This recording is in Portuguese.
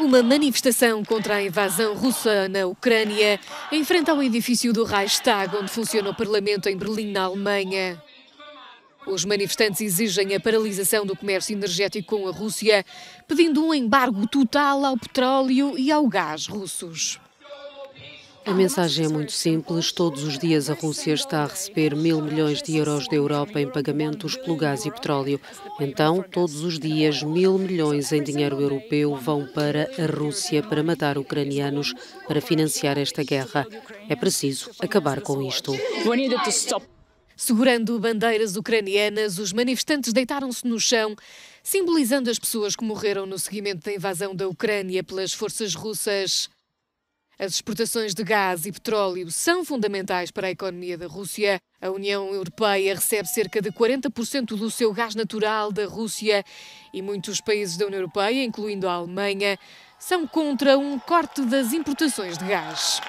Uma manifestação contra a invasão russa na Ucrânia em frente ao edifício do Reichstag, onde funciona o parlamento em Berlim, na Alemanha. Os manifestantes exigem a paralisação do comércio energético com a Rússia, pedindo um embargo total ao petróleo e ao gás russos. A mensagem é muito simples. Todos os dias a Rússia está a receber mil milhões de euros da Europa em pagamentos pelo gás e petróleo. Então, todos os dias, mil milhões em dinheiro europeu vão para a Rússia para matar ucranianos, para financiar esta guerra. É preciso acabar com isto. Segurando bandeiras ucranianas, os manifestantes deitaram-se no chão, simbolizando as pessoas que morreram no seguimento da invasão da Ucrânia pelas forças russas. As exportações de gás e petróleo são fundamentais para a economia da Rússia. A União Europeia recebe cerca de 40% do seu gás natural da Rússia e muitos países da União Europeia, incluindo a Alemanha, são contra um corte das importações de gás.